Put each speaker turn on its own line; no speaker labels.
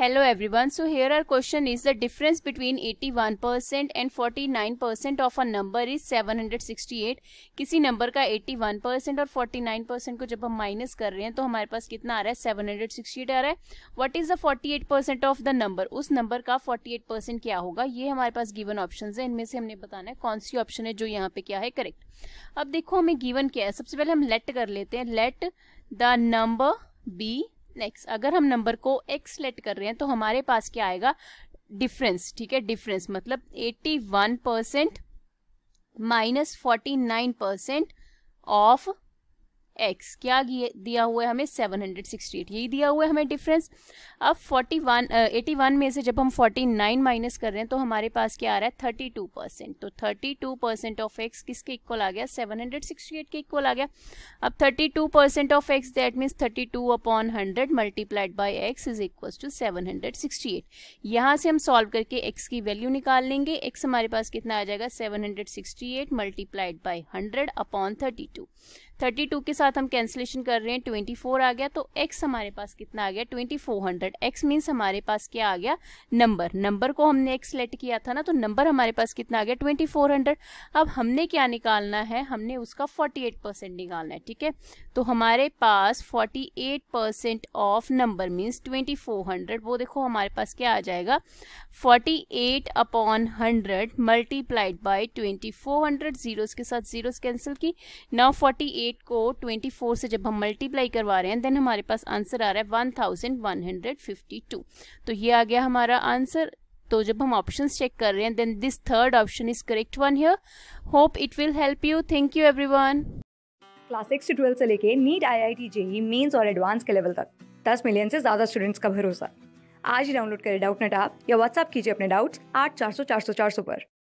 Hello everyone, so here our question is the difference between 81% and 49% of a number is 768. किसी number का 81% और 49% को जब हम माइनस कर रहे हैं तो हमारे पास कितना आ रहा है 768 आ रहा है what is the 48% of the number उस नंबर का 48% क्या होगा ये हमारे पास गिवन ऑप्शन है इनमें से हमने बताना है कौन सी ऑप्शन है जो यहाँ पे क्या है करेक्ट अब देखो हमें गिवन क्या है सबसे पहले हम लेट कर लेते हैं let the number be X अगर हम नंबर को एक्स सेलेक्ट कर रहे हैं तो हमारे पास क्या आएगा डिफरेंस ठीक है डिफरेंस मतलब 81 percent minus forty nine percent of x क्या दिया हुआ है हमें 768 यही दिया हुआ है हमें डिफरेंस अब 41 81 में से जब हम 49 माइनस कर रहे हैं तो हमारे पास क्या आ रहा है 32 परसेंट तो 32 परसेंट ऑफ x किसके इक्वल आ गया 768 के इक्वल आ गया अब 32 percent of x that means 32 upon 100 multiplied by X is equal to seven यहाँ से हम सॉल्व करके x की वैल्यू निकाल लेंगे x हमारे पास कितना आ जाएगा seven hundred sixty eight multiplied by hundred upon thirty 32 के साथ साथ हम कैंसिलेशन कर रहे हैं ट्वेंटी फोर आ गया तो एक्स हमारे पास कितना आ गया twenty four hundred X means हमारे पास क्या आ गया नंबर नंबर को हमने एक्स सेलेक्ट किया था ना तो नंबर हमारे पास कितना आ गया ट्वेंटी फोर हंड्रेड अब हमने क्या निकालना है हमने उसका फोर्टी एट परसेंट निकालना है ठीक है तो हमारे पास forty eight percent of number means twenty four hundred वो देखो हमारे पास क्या आ जाएगा forty eight upon hundred multiplied by twenty four hundred zeros के साथ जीरोस कैंसिल की नाउ फोर्टी एट को 24 से जब हम मल्टीप्लाई करवा रहे हैं देन हमारे पास आंसर आ रहा है one thousand one hundred fifty two तो ये आ गया हमारा आंसर तो जब हम ऑप्शन चेक कर रहे हैं then this third option is correct one here hope it will
help you thank you everyone class six से ट्वेल्थ से लेके NEET I I T JEE mains और एडवांस के लेवल तक दस मिलियन से ज़्यादा स्टूडेंट्स का भरोसा आज ही डाउनलोड करें डाउट नेट या व्हाट्सअप कीजिए अपने डाउट्स आठ चार सौ चार सौ चार सौ पर